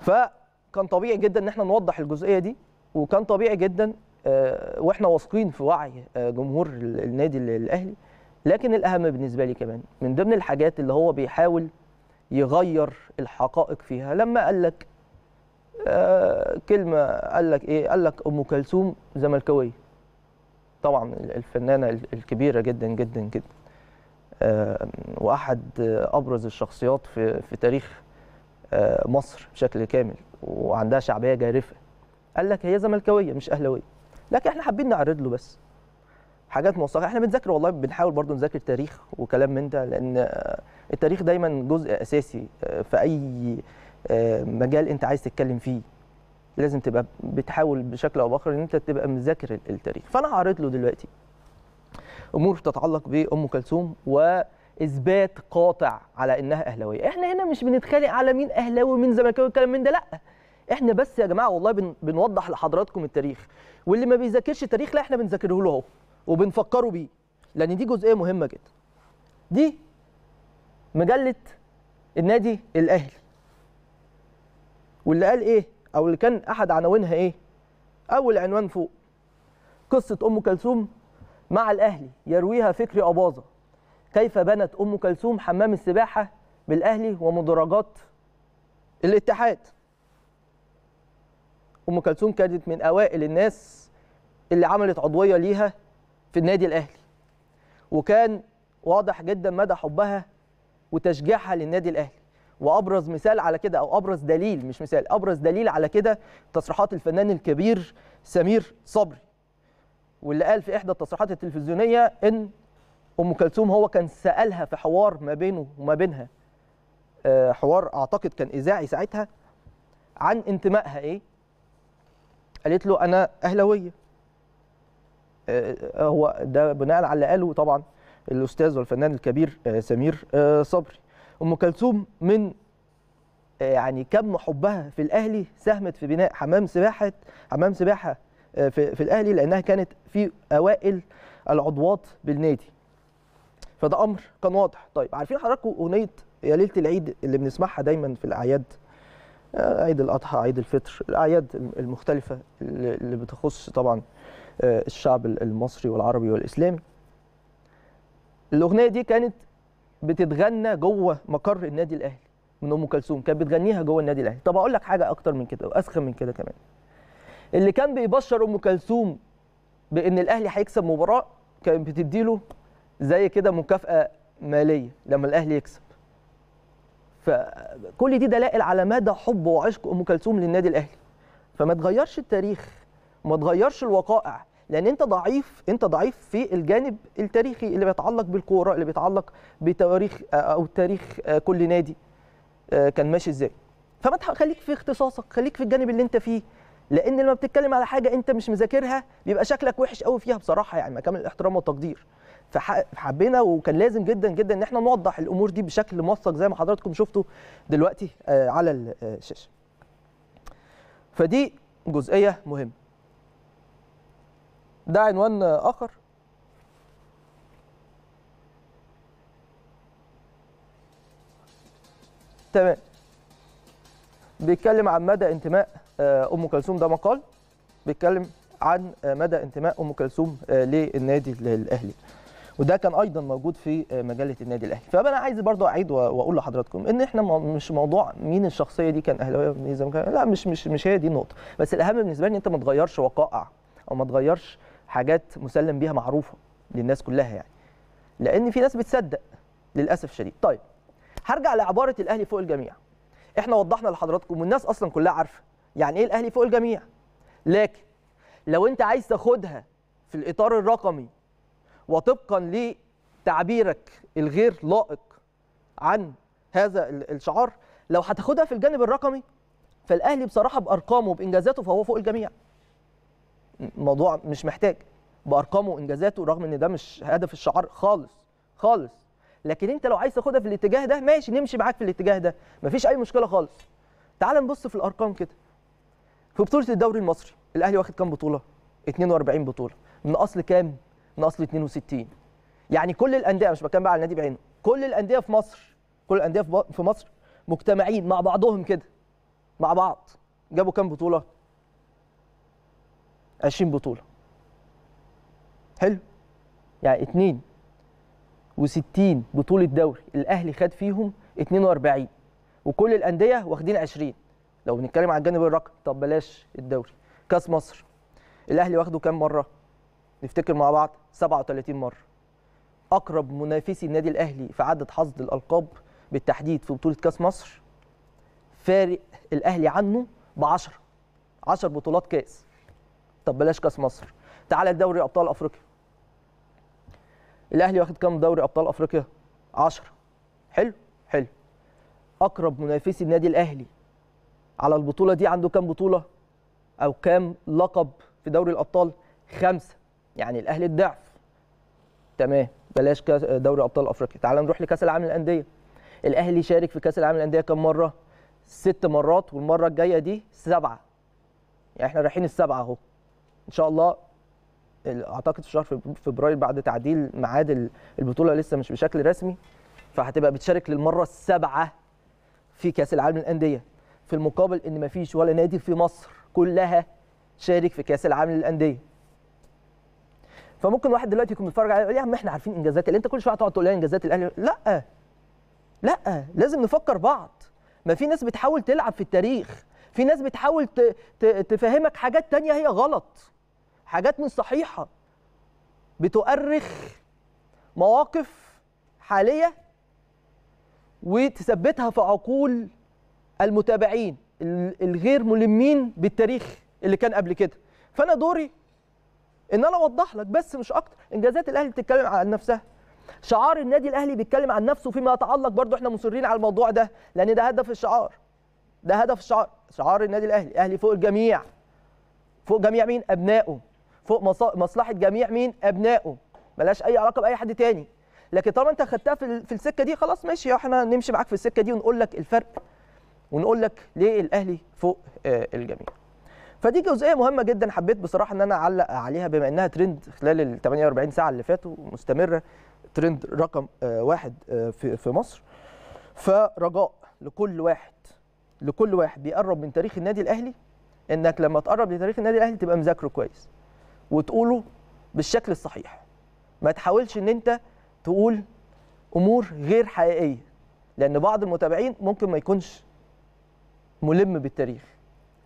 فكان طبيعي جدا ان احنا نوضح الجزئيه دي وكان طبيعي جدا آه، واحنا واثقين في وعي آه، جمهور النادي الاهلي لكن الاهم بالنسبه لي كمان من ضمن الحاجات اللي هو بيحاول يغير الحقائق فيها لما قال لك آه، كلمه قال لك ايه قال لك ام كلثوم زملكاويه طبعا الفنانه الكبيره جدا جدا جدا واحد ابرز الشخصيات في في تاريخ آه، مصر بشكل كامل وعندها شعبيه جارفه قال لك هي زملكاويه مش اهلاويه لكن احنا حابين نعرض له بس حاجات موثقه احنا بنذاكر والله بنحاول برضو نذاكر تاريخ وكلام من ده لان التاريخ دايما جزء اساسي آه، في اي آه، مجال انت عايز تتكلم فيه لازم تبقى بتحاول بشكل او باخر ان انت تبقى مذاكر التاريخ فانا هعرض له دلوقتي امور تتعلق بام كلثوم و اثبات قاطع على انها اهلاويه احنا هنا مش بنتخانق على مين اهلاوي ومين زملكاوي والكلام من ده لا احنا بس يا جماعه والله بن... بنوضح لحضراتكم التاريخ واللي ما بيذاكرش تاريخ لا احنا بنذاكره له اهو وبنفكره بيه لان دي جزئيه مهمه جدا دي مجله النادي الاهلي واللي قال ايه او اللي كان احد عناوينها ايه اول عنوان فوق قصه ام كلثوم مع الاهلي يرويها فكري اباظه كيف بنت ام كلثوم حمام السباحه بالاهلي ومدرجات الاتحاد ام كلثوم كانت من اوائل الناس اللي عملت عضويه ليها في النادي الاهلي وكان واضح جدا مدى حبها وتشجيعها للنادي الاهلي وابرز مثال على كده او ابرز دليل مش مثال ابرز دليل على كده تصريحات الفنان الكبير سمير صبري واللي قال في احدى التصريحات التلفزيونيه ان ام كلثوم هو كان سالها في حوار ما بينه وما بينها آه، حوار اعتقد كان اذاعي ساعتها عن انتمائها ايه قالت له انا اهلاويه آه، آه، هو ده بناء على اللي قاله طبعا الاستاذ والفنان الكبير سمير صبري ام كلثوم من يعني كم حبها في الاهلي ساهمت في بناء حمام سباحه حمام سباحه في, في الاهلي لانها كانت في اوائل العضوات بالنادي فده امر كان واضح طيب عارفين حضراتكم اغنيه يا ليله العيد اللي بنسمعها دايما في الاعياد آه، عيد الاضحى عيد الفطر الاعياد المختلفه اللي بتخص طبعا آه، الشعب المصري والعربي والاسلامي الاغنيه دي كانت بتتغنى جوه مقر النادي الاهلي من ام كلثوم كانت بتغنيها جوه النادي الاهلي طب اقول لك حاجه اكتر من كده واسخن من كده كمان اللي كان بيبشر ام كلثوم بان الاهلي هيكسب مباراه كانت بتديله زي كده مكافاه ماليه لما الاهلي يكسب فكل دي دلائل على مدى حب وعشق ام كلثوم للنادي الاهلي فما تغيرش التاريخ وما تغيرش الوقائع لان انت ضعيف انت ضعيف في الجانب التاريخي اللي بيتعلق بالكوره اللي بيتعلق بتواريخ او تاريخ آه، كل نادي آه، كان ماشي ازاي فما خليك في اختصاصك خليك في الجانب اللي انت فيه لان لما بتتكلم على حاجه انت مش مذاكرها بيبقى شكلك وحش قوي فيها بصراحه يعني مع كامل الاحترام والتقدير فحبينا وكان لازم جدا جدا ان احنا نوضح الامور دي بشكل موثق زي ما حضراتكم شفتوا دلوقتي آه، على آه، الشاشه. فدي جزئيه مهمه. ده عنوان اخر تمام بيتكلم عن مدى انتماء آه، ام كلثوم ده مقال بيتكلم عن مدى انتماء ام كلثوم للنادي الاهلي وده كان ايضا موجود في آه، مجله النادي الاهلي فانا عايز برضو اعيد واقول لحضراتكم ان احنا مش موضوع مين الشخصيه دي كان اهلاويه ولا كان... لا مش مش مش هي دي النقطه بس الاهم بالنسبه لي ان انت ما تغيرش وقائع او ما تغيرش حاجات مسلم بيها معروفه للناس كلها يعني لان في ناس بتصدق للاسف الشديد طيب هرجع لعباره الاهلي فوق الجميع احنا وضحنا لحضراتكم والناس اصلا كلها عارفه يعني ايه الاهلي فوق الجميع لكن لو انت عايز تاخدها في الاطار الرقمي وطبقا لتعبيرك الغير لائق عن هذا الشعار لو هتاخدها في الجانب الرقمي فالاهلي بصراحه بارقامه وبانجازاته فهو فوق الجميع الموضوع مش محتاج بارقامه وانجازاته رغم ان ده مش هدف الشعار خالص خالص لكن انت لو عايز تاخدها في الاتجاه ده ماشي نمشي معاك في الاتجاه ده مفيش اي مشكله خالص تعال نبص في الارقام كده في بطوله الدوري المصري الاهلي واخد كام بطوله 42 بطوله من اصل كام ناقص له 62 يعني كل الانديه مش بتكلم بقى على النادي بعينه كل الانديه في مصر كل الانديه في مصر مجتمعين مع بعضهم كده مع بعض جابوا كام بطوله 20 بطوله حلو يعني 2 و60 بطوله دوري الاهلي خد فيهم 42 وكل الانديه واخدين 20 لو بنتكلم على الجانب الرقمي طب بلاش الدوري كاس مصر الاهلي واخده كام مره نفتكر مع بعض 37 مره اقرب منافسي النادي الاهلي في عدد حصد الالقاب بالتحديد في بطوله كاس مصر فارق الاهلي عنه ب 10 10 بطولات كاس طب بلاش كاس مصر تعالى لدوري ابطال افريقيا الاهلي واخد كام دوري ابطال افريقيا 10 حلو حلو اقرب منافسي النادي الاهلي على البطوله دي عنده كام بطوله او كام لقب في دوري الابطال خمسه يعني الاهلي الضعف تمام بلاش دوري ابطال افريقيا تعال نروح لكاس العالم للانديه الاهلي شارك في كاس العالم للانديه كم مره ست مرات والمره الجايه دي سبعه يعني احنا رايحين السبعه اهو ان شاء الله اعتقد في شهر فبراير بعد تعديل ميعاد البطوله لسه مش بشكل رسمي فهتبقى بتشارك للمره السابعه في كاس العالم للانديه في المقابل ان مفيش ولا نادي في مصر كلها شارك في كاس العالم للانديه فممكن واحد دلوقتي يكون بيتفرج عليه يقول يا عم احنا عارفين انجازات اللي انت كل شويه هتقعد تقول لي إيه انجازات الاهلي لا لا لازم نفكر بعض ما في ناس بتحاول تلعب في التاريخ في ناس بتحاول تفهمك حاجات تانية هي غلط حاجات مش صحيحه بتؤرخ مواقف حاليه وتثبتها في عقول المتابعين الغير ملمين بالتاريخ اللي كان قبل كده فانا دوري ان انا اوضح لك بس مش اكتر انجازات الاهلي بتتكلم عن نفسها شعار النادي الاهلي بيتكلم عن نفسه فيما يتعلق برضه احنا مصرين على الموضوع ده لان ده هدف الشعار ده هدف الشعار شعار النادي الاهلي اهلي فوق الجميع فوق جميع مين ابنائه فوق مصلحه جميع مين ابنائه ملاش اي علاقه باي حد تاني لكن طالما انت خدتها في, في السكه دي خلاص ماشي احنا نمشي معاك في السكه دي ونقول لك الفرق ونقول لك ليه الاهلي فوق آه، الجميع فدي جزئيه مهمه جدا حبيت بصراحه ان انا اعلق عليها بما انها ترند خلال ال 48 ساعه اللي فاتوا مستمره ترند رقم آه، واحد آه، في في مصر فرجاء لكل واحد لكل واحد بيقرب من تاريخ النادي الاهلي انك لما تقرب لتاريخ النادي الاهلي تبقى مذاكره كويس وتقوله بالشكل الصحيح ما تحاولش ان انت تقول امور غير حقيقيه لان بعض المتابعين ممكن ما يكونش ملم بالتاريخ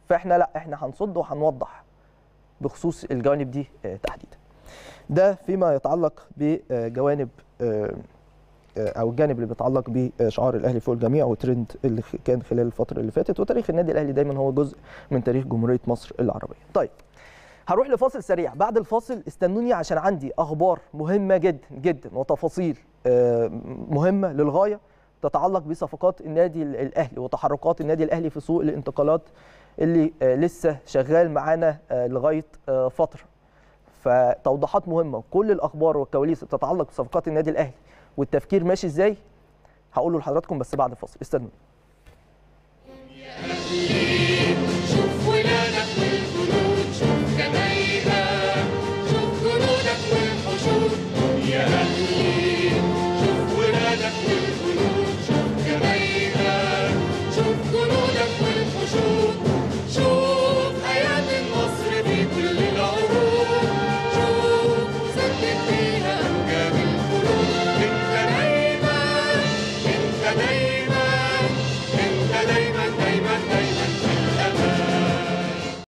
فاحنا لا احنا هنصد وهنوضح بخصوص الجوانب دي آه، تحديدا ده فيما يتعلق بجوانب آه، آه، او الجانب اللي بيتعلق بشعار الاهلي فوق الجميع وترند اللي كان خلال الفتره اللي فاتت وتاريخ النادي الاهلي دايما هو جزء من تاريخ جمهوريه مصر العربيه. طيب هروح لفاصل سريع بعد الفاصل استنوني عشان عندي اخبار مهمه جدا جدا وتفاصيل مهمه للغايه تتعلق بصفقات النادي الاهلي وتحركات النادي الاهلي في سوق الانتقالات اللي آه، لسه شغال معانا آه، لغايه آه، فتره فتوضيحات مهمه كل الاخبار والكواليس بتتعلق بصفقات النادي الاهلي والتفكير ماشي ازاي هقوله لحضراتكم بس بعد الفاصل استنوا